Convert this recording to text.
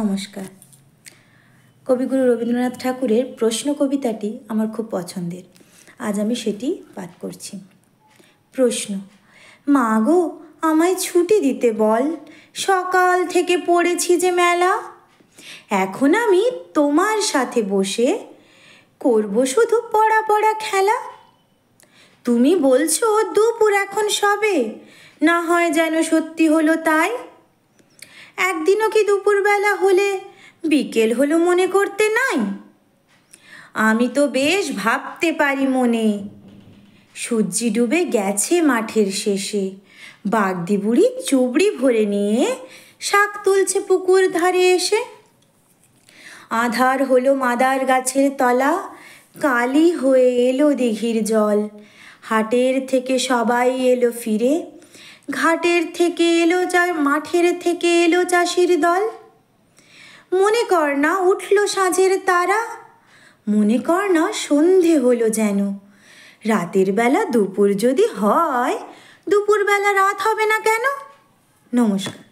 নমস্কার কবিগুরু রবীন্দ্রনাথ ঠাকুরের প্রশ্ন কবিতাটি আমার খুব পছন্দের আজ আমি সেটি পাঠ করছি প্রশ্ন মা গো আমায় ছুটি দিতে বল সকাল থেকে পড়েছি যে মেলা এখন আমি তোমার সাথে বসে করব শুধু পড়া পড়া খেলা তুমি বলছো দুপুর এখন সবে না হয় যেন সত্যি হলো তাই একদিনও কি দুপুরবেলা হলে বিকেল হলো মনে করতে নাই আমি তো বেশ ভাবতে পারি মনে সূর্যি ডুবে গেছে মাঠের শেষে বাগদি বুড়ি চুবড়ি ভরে নিয়ে শাক তুলছে পুকুর ধারে এসে আধার হলো মাদার গাছের তলা কালি হয়ে এলো দিঘির জল হাটের থেকে সবাই এলো ফিরে ঘাটের থেকে এলো চা মাঠের থেকে এলো চাষির দল মনে কর না উঠল সাঁঝের তারা মনে কর না সন্ধে হলো যেন রাতের বেলা দুপুর যদি হয় দুপুরবেলা রাত হবে না কেন নমস্কার